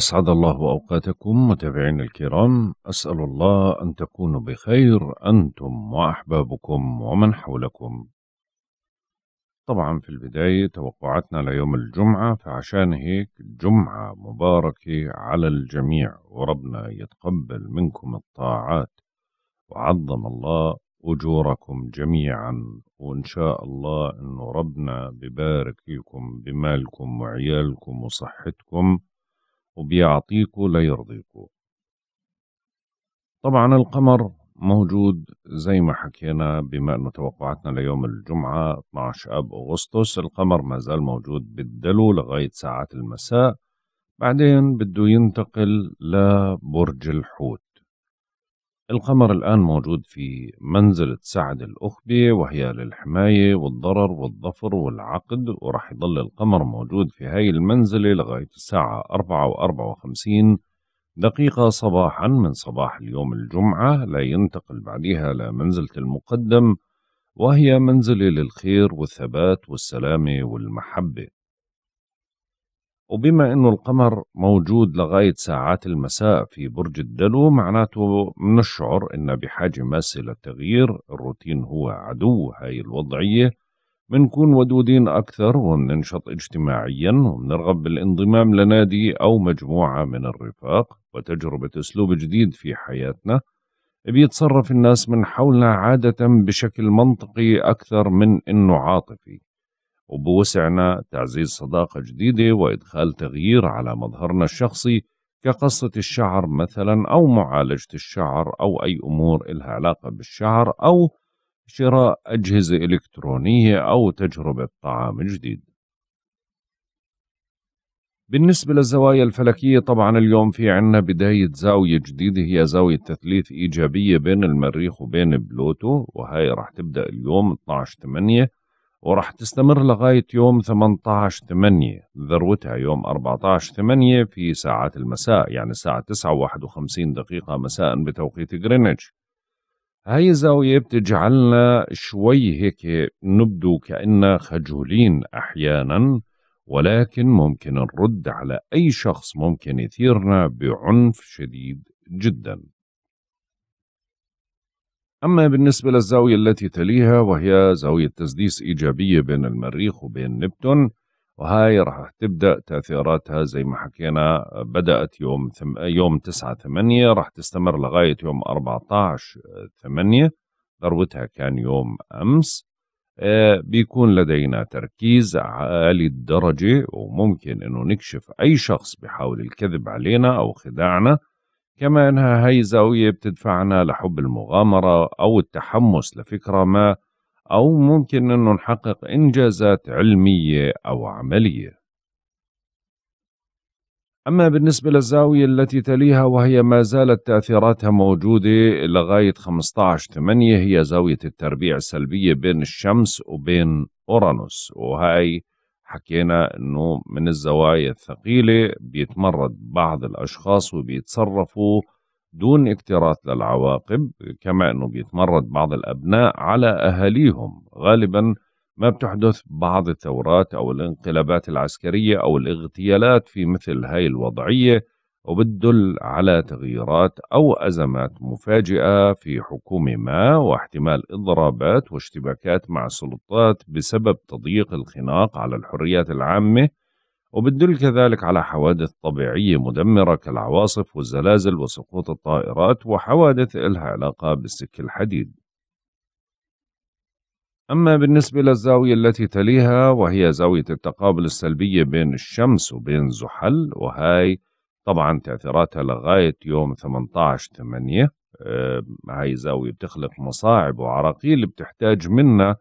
أسعد الله أوقاتكم متابعينا الكرام أسأل الله أن تكونوا بخير أنتم وأحبابكم ومن حولكم طبعا في البداية توقعاتنا ليوم الجمعة فعشان هيك جمعة مباركة على الجميع وربنا يتقبل منكم الطاعات وعظم الله أجوركم جميعا وإن شاء الله أنه ربنا ببارك فيكم بمالكم وعيالكم وصحتكم وبيعطيكوا ليرضيكوا طبعا القمر موجود زي ما حكينا بما أنه توقعاتنا ليوم الجمعة 12 أب أغسطس القمر ما زال موجود بالدلو لغاية ساعات المساء بعدين بده ينتقل لبرج الحوت القمر الآن موجود في منزلة سعد الأخبي وهي للحماية والضرر والظفر والعقد ورح يضل القمر موجود في هاي المنزلة لغاية الساعة 4 و 54 دقيقة صباحا من صباح اليوم الجمعة لا ينتقل بعدها لمنزلة المقدم وهي منزلة للخير والثبات والسلامة والمحبة وبما انه القمر موجود لغايه ساعات المساء في برج الدلو معناته بنشعر ان بحاجه ماسه للتغيير الروتين هو عدو هاي الوضعيه بنكون ودودين اكثر وبننشط اجتماعيا وبنرغب بالانضمام لنادي او مجموعه من الرفاق وتجربه اسلوب جديد في حياتنا بيتصرف الناس من حولنا عاده بشكل منطقي اكثر من انه عاطفي وبوسعنا تعزيز صداقة جديدة وإدخال تغيير على مظهرنا الشخصي كقصة الشعر مثلا أو معالجة الشعر أو أي أمور إلها علاقة بالشعر أو شراء أجهزة إلكترونية أو تجربة طعام جديد بالنسبة للزوايا الفلكية طبعا اليوم في عنا بداية زاوية جديدة هي زاوية تثليث إيجابية بين المريخ وبين بلوتو وهي راح تبدأ اليوم 12 8 وراح تستمر لغاية يوم 18 8 ذروتها يوم 14 8 في ساعات المساء يعني الساعة 9 و51 دقيقة مساء بتوقيت غرينتش هاي الزاوية بتجعلنا شوي هيك نبدو كأننا خجولين أحيانا ولكن ممكن نرد على أي شخص ممكن يثيرنا بعنف شديد جدا أما بالنسبة للزاوية التي تليها وهي زاوية تسديس إيجابية بين المريخ وبين نبتون وهاي راح تبدأ تأثيراتها زي ما حكينا بدأت يوم ثم يوم 9 8 راح تستمر لغاية يوم 14 8 ذروتها كان يوم أمس آه، بيكون لدينا تركيز عالي الدرجة وممكن أنه نكشف أي شخص بحاول الكذب علينا أو خداعنا كما أنها هي زاوية بتدفعنا لحب المغامرة أو التحمس لفكرة ما أو ممكن أنه نحقق إنجازات علمية أو عملية أما بالنسبة للزاوية التي تليها وهي ما زالت تأثيراتها موجودة لغاية 15 8 هي زاوية التربيع السلبية بين الشمس وبين أورانوس وهي حكينا انه من الزوايا الثقيله بيتمرد بعض الاشخاص وبيتصرفوا دون اكتراث للعواقب كما انه بيتمرد بعض الابناء على اهاليهم غالبا ما بتحدث بعض الثورات او الانقلابات العسكريه او الاغتيالات في مثل هاي الوضعيه وبتدل على تغييرات أو أزمات مفاجئة في حكومة ما واحتمال إضرابات واشتباكات مع السلطات بسبب تضييق الخناق على الحريات العامة وبتدل كذلك على حوادث طبيعية مدمرة كالعواصف والزلازل وسقوط الطائرات وحوادث إلها علاقة بالسك الحديد أما بالنسبة للزاوية التي تليها وهي زاوية التقابل السلبية بين الشمس وبين زحل وهاي طبعا تأثيراتها لغاية يوم 18 8 آه، هاي زاوية بتخلق مصاعب وعراقيل بتحتاج منا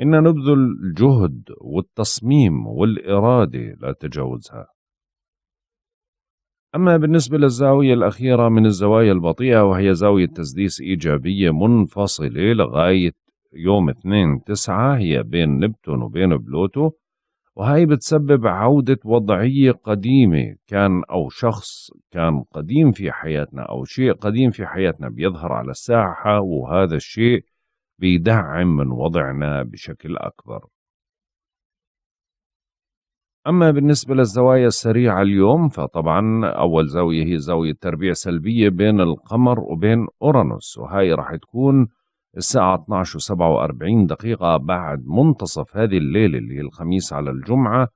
إن نبذل الجهد والتصميم والإرادة لتجاوزها أما بالنسبة للزاوية الأخيرة من الزوايا البطيئة وهي زاوية تسديس إيجابية منفصلة لغاية يوم 2 9 هي بين نبتون وبين بلوتو وهي بتسبب عودة وضعية قديمة كان أو شخص كان قديم في حياتنا أو شيء قديم في حياتنا بيظهر على الساحة وهذا الشيء بيدعم من وضعنا بشكل أكبر أما بالنسبة للزوايا السريعة اليوم فطبعا أول زاوية هي زاوية تربيع سلبية بين القمر وبين أورانوس وهي راح تكون الساعة 12 47 دقيقة بعد منتصف هذه الليلة اللي هي الخميس على الجمعة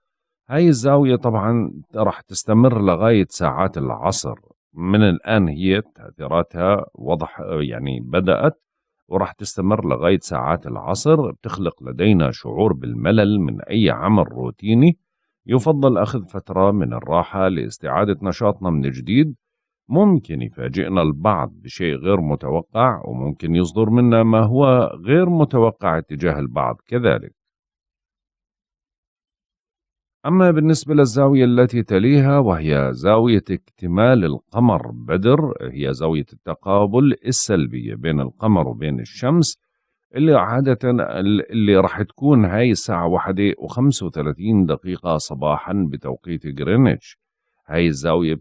هاي الزاوية طبعا راح تستمر لغاية ساعات العصر من الآن هي تأثيراتها وضح يعني بدأت وراح تستمر لغاية ساعات العصر بتخلق لدينا شعور بالملل من أي عمل روتيني يفضل أخذ فترة من الراحة لاستعادة نشاطنا من جديد ممكن يفاجئنا البعض بشيء غير متوقع وممكن يصدر منا ما هو غير متوقع تجاه البعض كذلك أما بالنسبة للزاوية التي تليها وهي زاوية اكتمال القمر بدر هي زاوية التقابل السلبية بين القمر وبين الشمس اللي عادة اللي راح تكون هاي الساعة واحدة وخمسة وثلاثين دقيقة صباحا بتوقيت جرينتش هاي الزاوية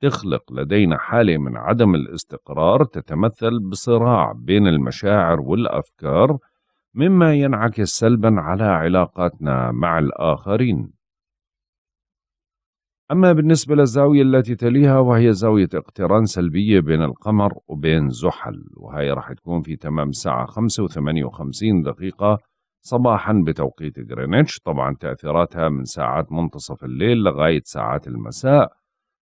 تخلق لدينا حالة من عدم الاستقرار تتمثل بصراع بين المشاعر والأفكار مما ينعكس سلبا على علاقاتنا مع الآخرين أما بالنسبة للزاوية التي تليها وهي زاوية اقتران سلبية بين القمر وبين زحل وهي راح تكون في تمام الساعة 5 و 58 دقيقة صباحا بتوقيت غرينتش طبعا تأثيراتها من ساعات منتصف الليل لغاية ساعات المساء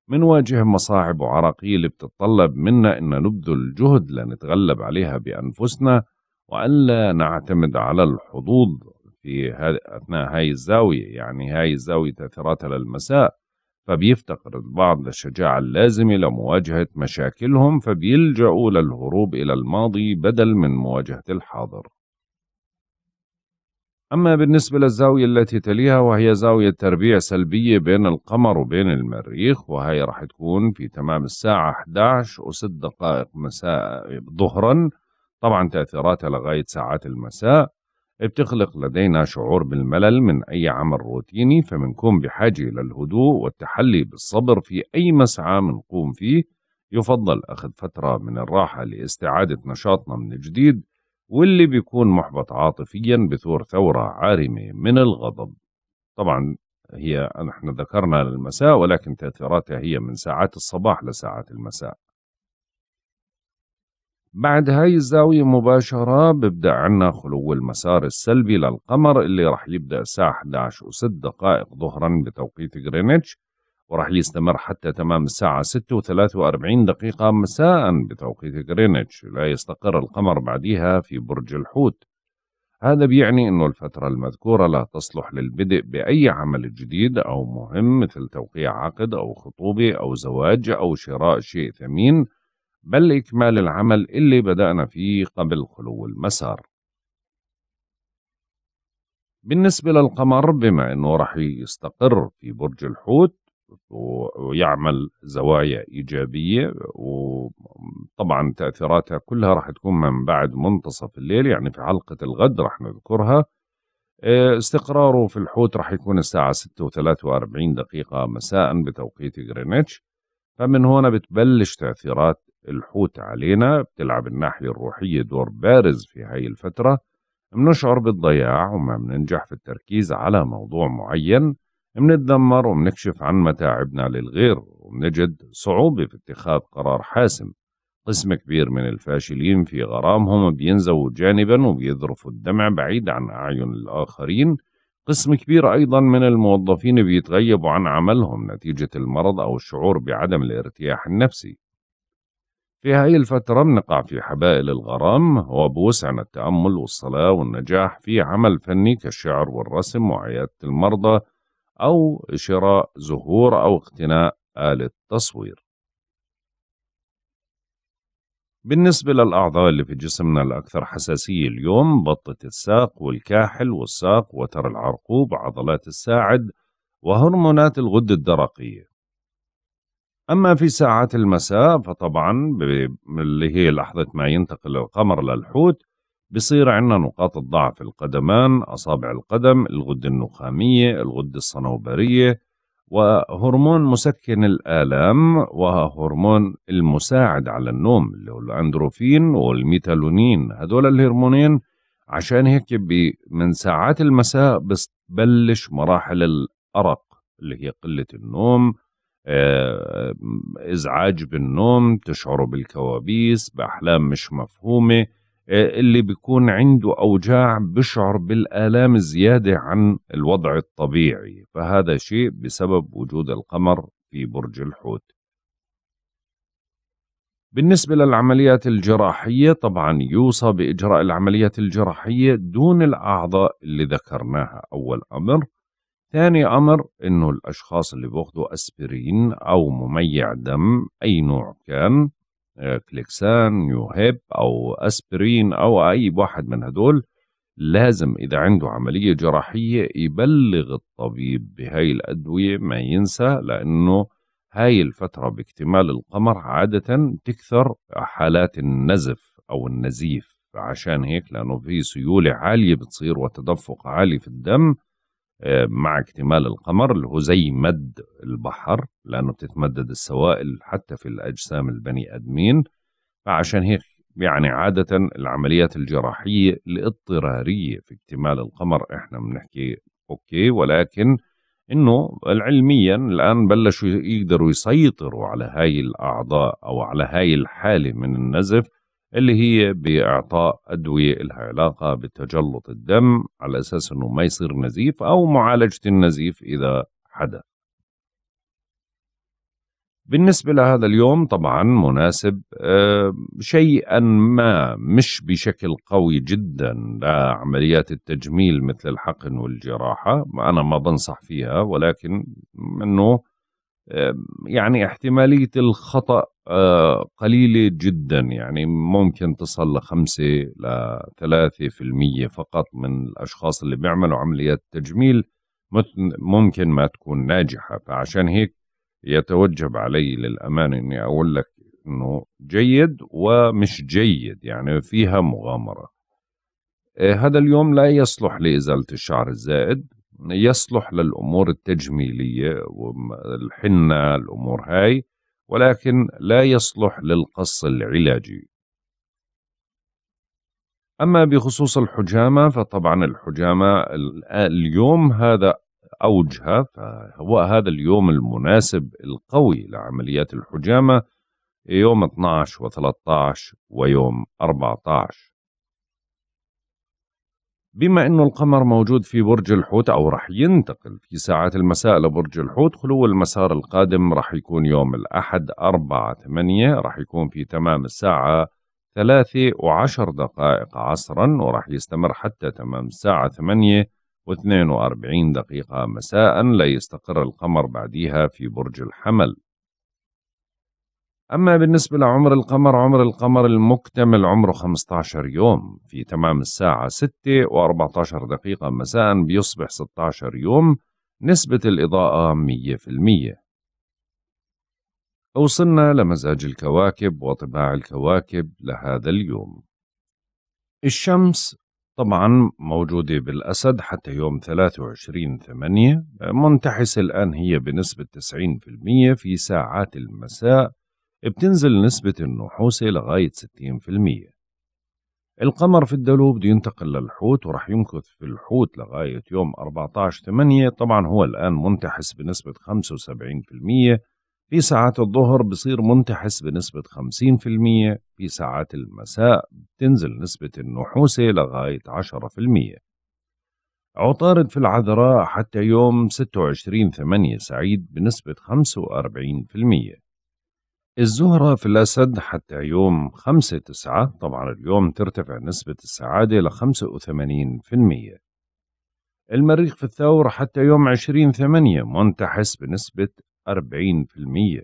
منواجه مصاعب وعراقيل بتتطلب منا أن نبذل جهد لنتغلب عليها بأنفسنا وألا نعتمد على الحظوظ في أثناء هاي الزاوية يعني هاي الزاوية تأثيراتها للمساء فبيفتقر البعض للشجاعة اللازمة لمواجهة مشاكلهم فبيلجأوا للهروب إلى الماضي بدل من مواجهة الحاضر أما بالنسبة للزاوية التي تليها وهي زاوية تربيع سلبية بين القمر وبين المريخ وهي راح تكون في تمام الساعة 11 و6 دقائق مساء ظهرا طبعا تأثيراتها لغاية ساعات المساء بتخلق لدينا شعور بالملل من أي عمل روتيني فمنكون بحاجة للهدوء والتحلي بالصبر في أي مسعى منقوم فيه يفضل أخذ فترة من الراحة لاستعادة نشاطنا من جديد واللي بيكون محبط عاطفيا بثور ثورة عارمة من الغضب طبعا هي نحن ذكرنا للمساء ولكن تأثيراتها هي من ساعات الصباح لساعات المساء بعد هاي الزاوية مباشرة ببدأ عنا خلو المسار السلبي للقمر اللي رح يبدأ الساعة 11 و6 دقائق ظهرا بتوقيت غرينتش وراح يستمر حتى تمام الساعة 6 و43 دقيقة مساء بتوقيت غرينتش لا يستقر القمر بعدها في برج الحوت هذا بيعني أنه الفترة المذكورة لا تصلح للبدء بأي عمل جديد أو مهم مثل توقيع عقد أو خطوبة أو زواج أو شراء شيء ثمين بل إكمال العمل اللي بدأنا فيه قبل خلو المسار بالنسبة للقمر بما أنه رح يستقر في برج الحوت ويعمل زوايا ايجابيه وطبعا تاثيراتها كلها راح تكون من بعد منتصف الليل يعني في حلقه الغد راح نذكرها آه، استقراره في الحوت راح يكون الساعه 6 و43 دقيقه مساء بتوقيت غرينتش فمن هنا بتبلش تاثيرات الحوت علينا بتلعب الناحيه الروحيه دور بارز في هاي الفتره بنشعر بالضياع وما بننجح في التركيز على موضوع معين منتذمر ومنكشف عن متاعبنا للغير ومنجد صعوبة في اتخاذ قرار حاسم قسم كبير من الفاشلين في غرامهم بينزووا جانبا وبيذرفوا الدمع بعيد عن أعين الآخرين قسم كبير أيضا من الموظفين بيتغيبوا عن عملهم نتيجة المرض أو الشعور بعدم الارتياح النفسي في هاي الفترة بنقع في حبائل الغرام وبوسعنا التأمل والصلاة والنجاح في عمل فني كالشعر والرسم وعيادة المرضى أو شراء زهور أو اقتناء آلة تصوير بالنسبة للأعضاء اللي في جسمنا الأكثر حساسية اليوم بطة الساق والكاحل والساق وتر العرقوب عضلات الساعد وهرمونات الغدة الدرقية أما في ساعات المساء فطبعا اللي هي لحظة ما ينتقل القمر للحوت بصير عندنا نقاط الضعف القدمان أصابع القدم الغدة النخامية الغدة الصنوبرية وهرمون مسكن الآلام وهرمون المساعد على النوم اللي هو الأندروفين والميتالونين هدول الهرمونين عشان هيك من ساعات المساء بتبلش مراحل الأرق اللي هي قلة النوم آه، إزعاج بالنوم تشعر بالكوابيس بأحلام مش مفهومة اللي بيكون عنده أوجاع بشعر بالآلام زيادة عن الوضع الطبيعي فهذا شيء بسبب وجود القمر في برج الحوت بالنسبة للعمليات الجراحية طبعا يوصى بإجراء العمليات الجراحية دون الأعضاء اللي ذكرناها أول أمر ثاني أمر أنه الأشخاص اللي بياخذوا أسبرين أو مميع دم أي نوع كان آه، كليكسان يوهيب أو أسبرين أو أي واحد من هدول لازم إذا عنده عملية جراحية يبلغ الطبيب بهاي الأدوية ما ينسى لأنه هاي الفترة باكتمال القمر عادة تكثر حالات النزف أو النزيف عشان هيك لأنه في سيولة عالية بتصير وتدفق عالي في الدم مع اكتمال القمر اللي هو زي مد البحر لأنه بتتمدد السوائل حتى في الأجسام البني آدمين فعشان هيك يعني عادة العمليات الجراحية الاضطرارية في اكتمال القمر احنا بنحكي اوكي ولكن انه علميا الان بلشوا يقدروا يسيطروا على هاي الاعضاء او على هاي الحالة من النزف اللي هي بإعطاء أدوية لها علاقة بتجلط الدم على أساس أنه ما يصير نزيف أو معالجة النزيف إذا حدث بالنسبة لهذا اليوم طبعا مناسب آه، شيئا ما مش بشكل قوي جدا لعمليات التجميل مثل الحقن والجراحة أنا ما بنصح فيها ولكن أنه يعني احتمالية الخطأ آه، قليلة جدا يعني ممكن تصل لخمسة لثلاثة في المية فقط من الأشخاص اللي بيعملوا عمليات تجميل ممكن ما تكون ناجحة فعشان هيك يتوجب علي للأمانة أني أقول لك أنه جيد ومش جيد يعني فيها مغامرة آه، هذا اليوم لا يصلح لإزالة الشعر الزائد يصلح للأمور التجميلية والحنة الأمور هاي ولكن لا يصلح للقص العلاجي أما بخصوص الحجامة فطبعا الحجامة اليوم هذا أوجها فهو هذا اليوم المناسب القوي لعمليات الحجامة يوم 12 و13 ويوم 14 بما أنه القمر موجود في برج الحوت أو رح ينتقل في ساعات المساء لبرج الحوت خلو المسار القادم رح يكون يوم الأحد أربعة ثمانية رح يكون في تمام الساعة ثلاثة وعشر دقائق عصرا ورح يستمر حتى تمام الساعة ثمانية واثنين وأربعين دقيقة مساء ليستقر القمر بعدها في برج الحمل أما بالنسبة لعمر القمر عمر القمر المكتمل عمره 15 يوم في تمام الساعة 6 و14 دقيقة مساء بيصبح 16 يوم نسبة الإضاءة 100% أوصلنا لمزاج الكواكب وطباع الكواكب لهذا اليوم الشمس طبعا موجودة بالأسد حتى يوم 23 8 منتحس الآن هي بنسبة 90% في ساعات المساء بتنزل نسبة النحوسة لغاية 60% القمر في الدلو بده ينتقل للحوت ورح يمكث في الحوت لغاية يوم 14/8 طبعا هو الآن منتحس بنسبة 75% في ساعات الظهر بصير منتحس بنسبة 50% في ساعات المساء بتنزل نسبة النحوسة لغاية 10% عطارد في العذراء حتى يوم 26/8 سعيد بنسبة 45% الزهرة في الأسد حتى يوم 5 تسعة طبعا اليوم ترتفع نسبة السعادة ل 85% المريخ في الثور حتى يوم 20 ثمانية منتحس بنسبة 40%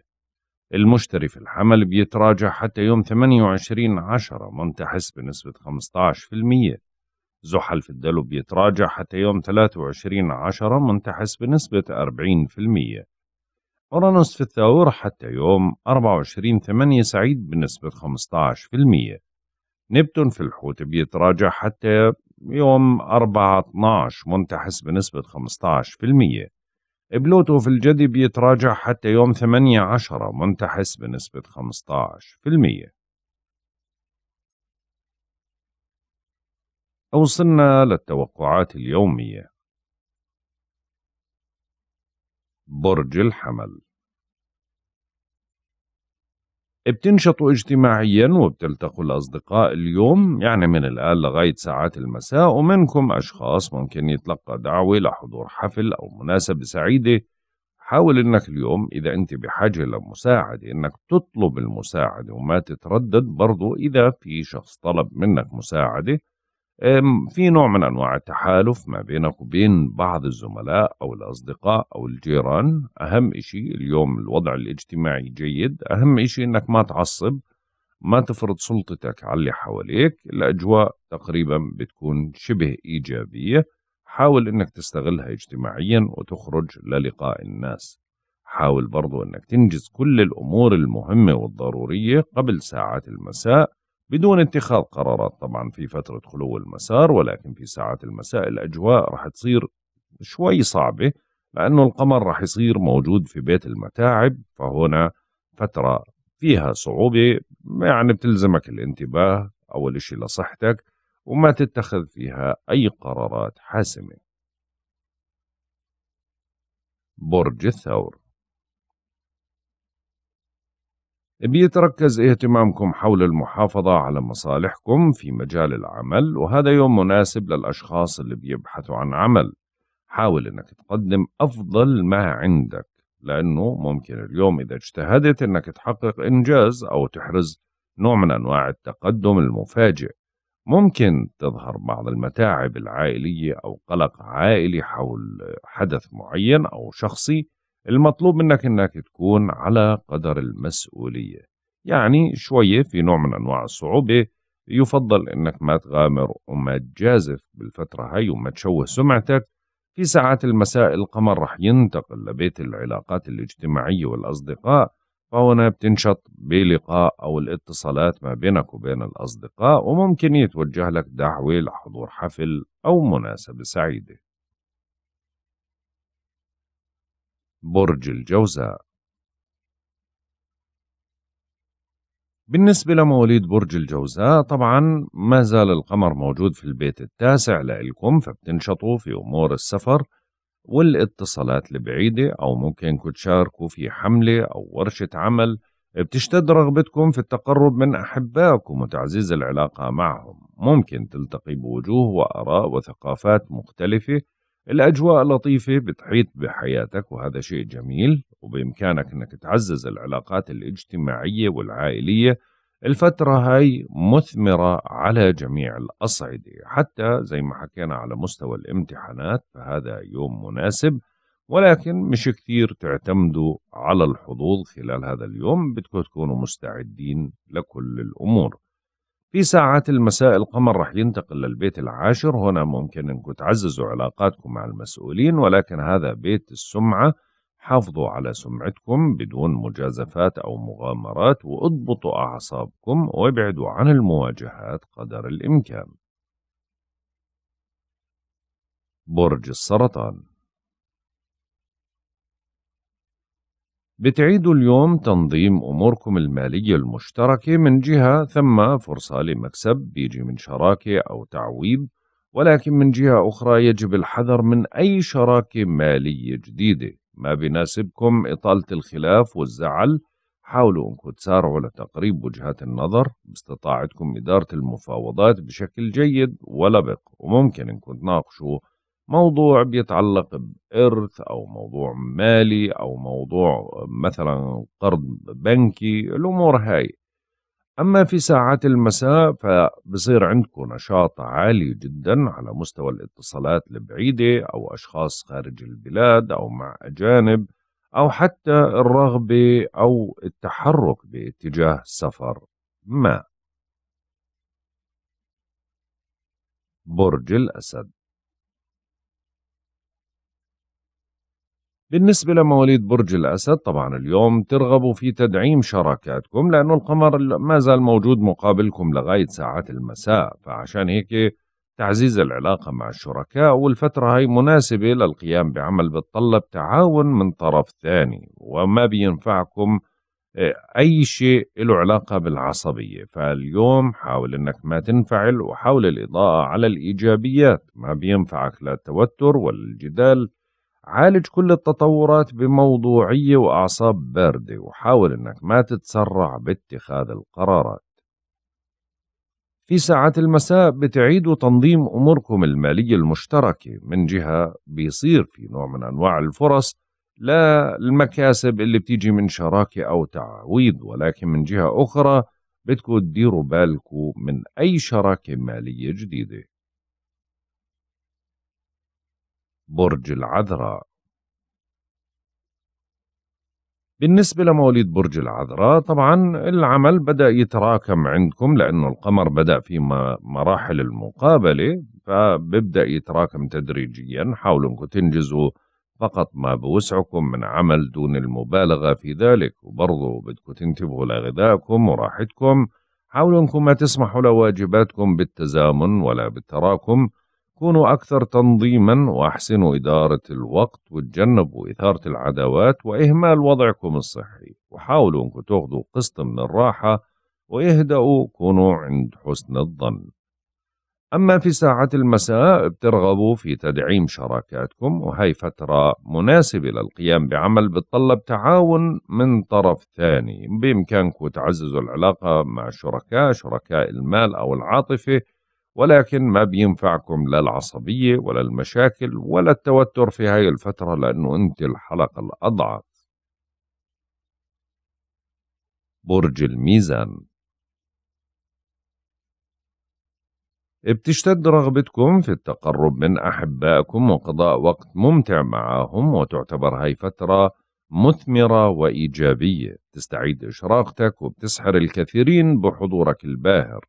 المشتري في الحمل بيتراجع حتى يوم 28 عشرة منتحس بنسبة 15% زحل في الدلو بيتراجع حتى يوم 23 عشرة منتحس بنسبة 40% أورانوس في الثور حتى يوم 24/8 سعيد بنسبة 15% نبتون في الحوت بيتراجع حتى يوم 4/12 منتحس بنسبة 15% بلوتو في الجدي بيتراجع حتى يوم 8/10 منتحس بنسبة 15% وصلنا للتوقعات اليومية برج الحمل بتنشطوا اجتماعيا وبتلتقوا الأصدقاء اليوم يعني من الآن لغاية ساعات المساء ومنكم أشخاص ممكن يتلقى دعوة لحضور حفل أو مناسبة سعيدة حاول إنك اليوم إذا أنت بحاجة لمساعدة إنك تطلب المساعدة وما تتردد برضو إذا في شخص طلب منك مساعدة في نوع من انواع التحالف ما بينك وبين بعض الزملاء او الاصدقاء او الجيران اهم شيء اليوم الوضع الاجتماعي جيد اهم شيء انك ما تعصب ما تفرض سلطتك على اللي حواليك الاجواء تقريبا بتكون شبه ايجابيه حاول انك تستغلها اجتماعيا وتخرج للقاء الناس حاول برضو انك تنجز كل الامور المهمه والضروريه قبل ساعات المساء بدون اتخاذ قرارات طبعا في فترة خلو المسار ولكن في ساعات المساء الأجواء راح تصير شوي صعبة لأنه القمر راح يصير موجود في بيت المتاعب فهنا فترة فيها صعوبة يعني بتلزمك الانتباه أول شيء لصحتك وما تتخذ فيها أي قرارات حاسمة برج الثور بيتركز اهتمامكم حول المحافظة على مصالحكم في مجال العمل وهذا يوم مناسب للأشخاص اللي بيبحثوا عن عمل حاول أنك تقدم أفضل ما عندك لأنه ممكن اليوم إذا اجتهدت أنك تحقق إنجاز أو تحرز نوع من أنواع التقدم المفاجئ ممكن تظهر بعض المتاعب العائلية أو قلق عائلي حول حدث معين أو شخصي المطلوب منك انك تكون على قدر المسؤولية يعني شوية في نوع من انواع الصعوبة يفضل انك ما تغامر وما تجازف بالفترة هاي وما تشوه سمعتك في ساعات المساء القمر رح ينتقل لبيت العلاقات الاجتماعية والأصدقاء فهنا بتنشط بلقاء أو الاتصالات ما بينك وبين الأصدقاء وممكن يتوجه لك دعوة لحضور حفل أو مناسبة سعيدة برج الجوزاء بالنسبة لمواليد برج الجوزاء طبعا ما زال القمر موجود في البيت التاسع لإلكم فبتنشطوا في أمور السفر والاتصالات البعيدة أو ممكن تشاركوا في حملة أو ورشة عمل بتشتد رغبتكم في التقرب من أحبائكم وتعزيز العلاقة معهم ممكن تلتقي بوجوه وآراء وثقافات مختلفة الأجواء لطيفة بتحيط بحياتك وهذا شيء جميل وبإمكانك أنك تعزز العلاقات الاجتماعية والعائلية الفترة هاي مثمرة على جميع الأصعدة حتى زي ما حكينا على مستوى الامتحانات فهذا يوم مناسب ولكن مش كثير تعتمدوا على الحظوظ خلال هذا اليوم بدكم تكونوا مستعدين لكل الأمور في ساعات المساء القمر رح ينتقل للبيت العاشر هنا ممكن انكم تعززوا علاقاتكم مع المسؤولين ولكن هذا بيت السمعة حافظوا على سمعتكم بدون مجازفات أو مغامرات واضبطوا أعصابكم وابعدوا عن المواجهات قدر الإمكان برج السرطان بتعيدوا اليوم تنظيم أموركم المالية المشتركة من جهة ثم فرصة لمكسب بيجي من شراكة أو تعويض ولكن من جهة أخرى يجب الحذر من أي شراكة مالية جديدة ما بناسبكم إطالة الخلاف والزعل حاولوا أنكم تسارعوا لتقريب وجهات النظر باستطاعتكم إدارة المفاوضات بشكل جيد ولبق وممكن أنكم تناقشوا موضوع بيتعلق بإرث أو موضوع مالي أو موضوع مثلا قرض بنكي الأمور هاي أما في ساعات المساء فبصير عندكم نشاط عالي جدا على مستوى الاتصالات البعيدة أو أشخاص خارج البلاد أو مع أجانب أو حتى الرغبة أو التحرك باتجاه سفر ما برج الأسد بالنسبة لمواليد برج الأسد طبعا اليوم ترغبوا في تدعيم شراكاتكم لأنه القمر ما زال موجود مقابلكم لغاية ساعات المساء فعشان هيك تعزيز العلاقة مع الشركاء والفترة هي مناسبة للقيام بعمل بتطلب تعاون من طرف ثاني وما بينفعكم آه، أي شيء له علاقة بالعصبية فاليوم حاول أنك ما تنفعل وحاول الإضاءة على الإيجابيات ما بينفعك لا التوتر ولا الجدال عالج كل التطورات بموضوعية وأعصاب باردة وحاول أنك ما تتسرع باتخاذ القرارات في ساعات المساء بتعيدوا تنظيم أموركم المالية المشتركة من جهة بيصير في نوع من أنواع الفرص لا المكاسب اللي بتيجي من شراكة أو تعويض ولكن من جهة أخرى بدكم تديروا بالكم من أي شراكة مالية جديدة برج العذراء بالنسبة لمواليد برج العذراء طبعا العمل بدأ يتراكم عندكم لأنه القمر بدأ في مراحل المقابلة فبدأ يتراكم تدريجيا حاولوا أنكم تنجزوا فقط ما بوسعكم من عمل دون المبالغة في ذلك وبرضو بدكم تنتبهوا لغذائكم وراحتكم حاولوا أنكم ما تسمحوا لواجباتكم بالتزامن ولا بالتراكم كونوا أكثر تنظيما وأحسنوا إدارة الوقت وتجنبوا إثارة العداوات وإهمال وضعكم الصحي وحاولوا أنكم تاخذوا قسط من الراحة ويهدأوا كونوا عند حسن الظن أما في ساعات المساء بترغبوا في تدعيم شراكاتكم وهي فترة مناسبة للقيام بعمل بتطلب تعاون من طرف ثاني بإمكانكم تعززوا العلاقة مع شركاء شركاء المال أو العاطفة ولكن ما بينفعكم لا العصبية ولا المشاكل ولا التوتر في هاي الفترة لأنه أنت الحلقة الأضعف برج الميزان بتشتد رغبتكم في التقرب من أحبائكم وقضاء وقت ممتع معهم وتعتبر هاي فترة مثمرة وإيجابية تستعيد إشراقتك وبتسحر الكثيرين بحضورك الباهر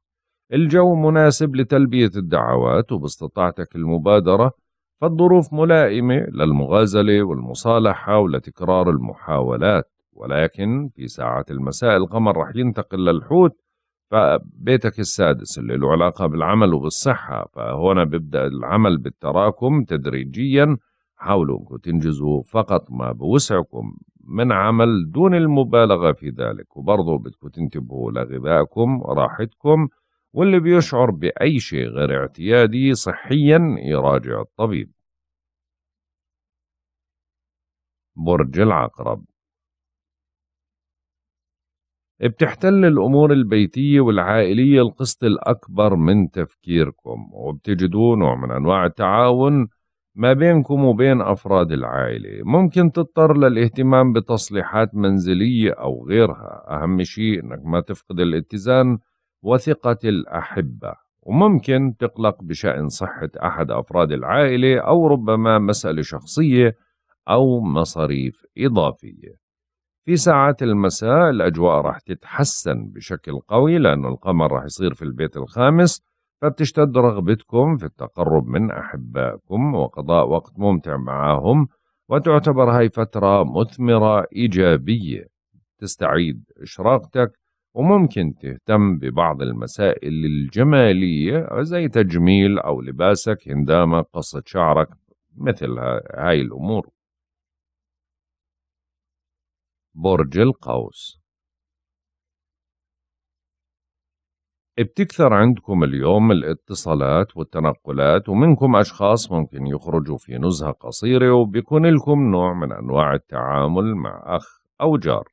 الجو مناسب لتلبية الدعوات وباستطاعتك المبادرة فالظروف ملائمة للمغازلة والمصالحة ولتكرار المحاولات ولكن في ساعات المساء القمر رح ينتقل للحوت فبيتك السادس اللي له علاقة بالعمل وبالصحة فهنا بيبدأ العمل بالتراكم تدريجيا حاولوا أنكم تنجزوا فقط ما بوسعكم من عمل دون المبالغة في ذلك وبرضه بدكم تنتبهوا لغذائكم وراحتكم واللي بيشعر بأي شيء غير اعتيادي صحيا يراجع الطبيب برج العقرب بتحتل الأمور البيتية والعائلية القسط الأكبر من تفكيركم وبتجدوا نوع من أنواع التعاون ما بينكم وبين أفراد العائلة ممكن تضطر للاهتمام بتصليحات منزلية أو غيرها أهم شيء أنك ما تفقد الاتزان وثقة الأحبة وممكن تقلق بشأن صحة أحد أفراد العائلة أو ربما مسألة شخصية أو مصاريف إضافية في ساعات المساء الأجواء راح تتحسن بشكل قوي لأن القمر راح يصير في البيت الخامس فبتشتد رغبتكم في التقرب من أحبائكم وقضاء وقت ممتع معهم وتعتبر هاي فترة مثمرة إيجابية تستعيد إشراقتك وممكن تهتم ببعض المسائل الجمالية زي تجميل أو لباسك عندما قصة شعرك مثل هاي الأمور برج القوس بتكثر عندكم اليوم الاتصالات والتنقلات ومنكم أشخاص ممكن يخرجوا في نزهة قصيرة وبيكون لكم نوع من أنواع التعامل مع أخ أو جار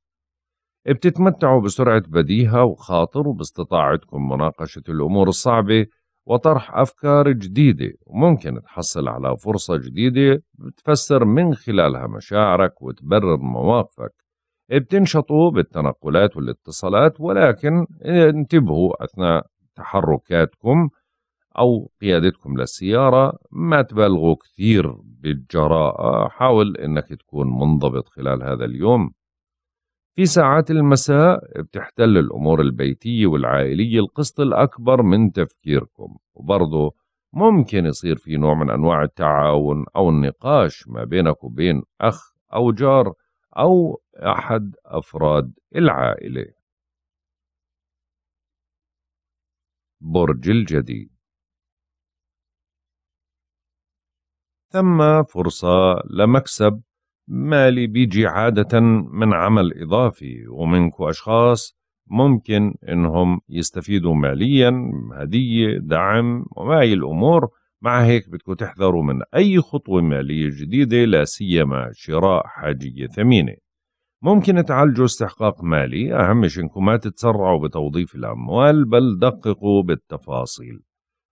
بتتمتعوا بسرعة بديهة وخاطر وباستطاعتكم مناقشة الأمور الصعبة وطرح أفكار جديدة وممكن تحصل على فرصة جديدة بتفسر من خلالها مشاعرك وتبرر مواقفك بتنشطوا بالتنقلات والاتصالات ولكن انتبهوا أثناء تحركاتكم أو قيادتكم للسيارة ما تبالغوا كثير بالجراءة حاول أنك تكون منضبط خلال هذا اليوم في ساعات المساء بتحتل الأمور البيتية والعائلية القسط الأكبر من تفكيركم وبرضه ممكن يصير في نوع من أنواع التعاون أو النقاش ما بينك وبين أخ أو جار أو أحد أفراد العائلة برج الجدي ثم فرصة لمكسب مالي بيجي عادة من عمل إضافي ومنكو أشخاص ممكن إنهم يستفيدوا ماليا هدية دعم وماي الأمور مع هيك بدكم تحذروا من أي خطوة مالية جديدة لا سيما شراء حاجية ثمينة ممكن تعالجوا استحقاق مالي أهم شيء إنكم ما تتسرعوا بتوظيف الأموال بل دققوا بالتفاصيل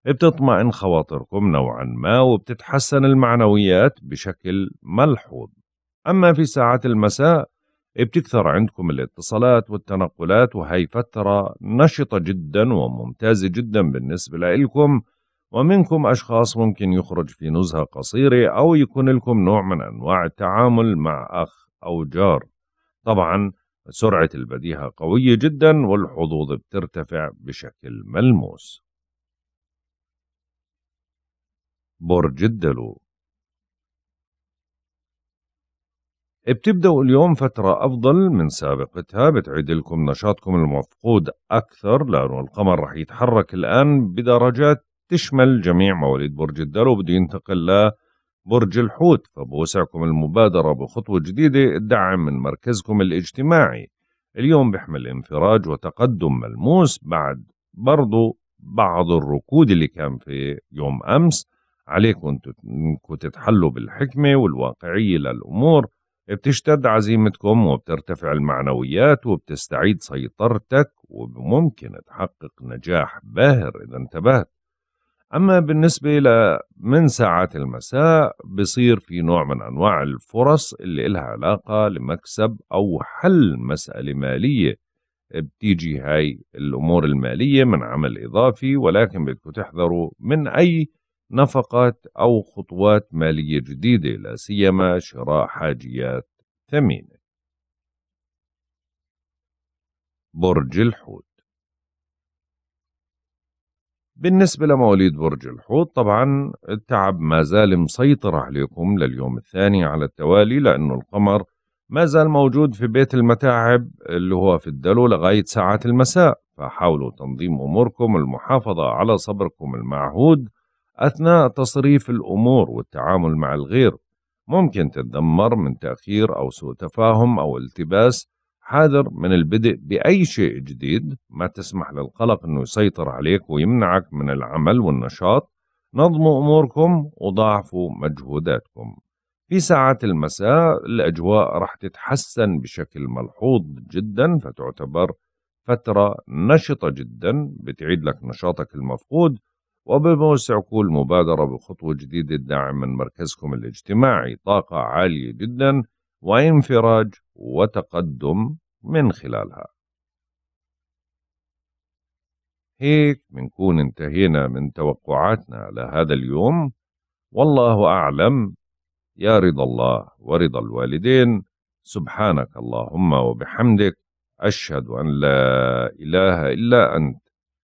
بتطمئن خواطركم نوعا ما وبتتحسن المعنويات بشكل ملحوظ أما في ساعات المساء بتكثر عندكم الاتصالات والتنقلات وهي فترة نشطة جدا وممتازة جدا بالنسبة لإلكم ومنكم أشخاص ممكن يخرج في نزهة قصيرة أو يكون لكم نوع من أنواع التعامل مع أخ أو جار طبعا سرعة البديهة قوية جدا والحظوظ بترتفع بشكل ملموس برج الدلو بتبدأوا اليوم فترة أفضل من سابقتها بتعيد لكم نشاطكم المفقود أكثر لأنه القمر رح يتحرك الآن بدرجات تشمل جميع مواليد برج الدلو وبده ينتقل لبرج الحوت فبوسعكم المبادرة بخطوة جديدة الدعم من مركزكم الاجتماعي اليوم بيحمل انفراج وتقدم ملموس بعد برضو بعض الركود اللي كان في يوم أمس عليكم انكم تتحلوا بالحكمة والواقعية للأمور بتشتد عزيمتكم وبترتفع المعنويات وبتستعيد سيطرتك وممكن تحقق نجاح باهر إذا انتبهت أما بالنسبة لمن ساعات المساء بصير في نوع من أنواع الفرص اللي إلها علاقة لمكسب أو حل مسألة مالية بتيجي هاي الأمور المالية من عمل إضافي ولكن بدكم تحذروا من أي نفقات أو خطوات مالية جديدة لا سيما شراء حاجيات ثمينة. برج الحوت بالنسبة لمواليد برج الحوت طبعا التعب ما زال مسيطر عليكم لليوم الثاني على التوالي لأنه القمر ما زال موجود في بيت المتاعب اللي هو في الدلو لغاية ساعات المساء فحاولوا تنظيم أموركم المحافظة على صبركم المعهود أثناء تصريف الأمور والتعامل مع الغير ممكن تتدمر من تأخير أو سوء تفاهم أو التباس حاذر من البدء بأي شيء جديد ما تسمح للقلق أنه يسيطر عليك ويمنعك من العمل والنشاط نظموا أموركم وضاعفوا مجهوداتكم في ساعات المساء الأجواء راح تتحسن بشكل ملحوظ جدا فتعتبر فترة نشطة جدا بتعيد لك نشاطك المفقود وبموسع كل مبادرة بخطوة جديدة الدعم من مركزكم الاجتماعي طاقة عالية جدا وانفراج وتقدم من خلالها هيك منكون انتهينا من توقعاتنا لهذا اليوم والله أعلم يا رضا الله ورضا الوالدين سبحانك اللهم وبحمدك أشهد أن لا إله إلا أنت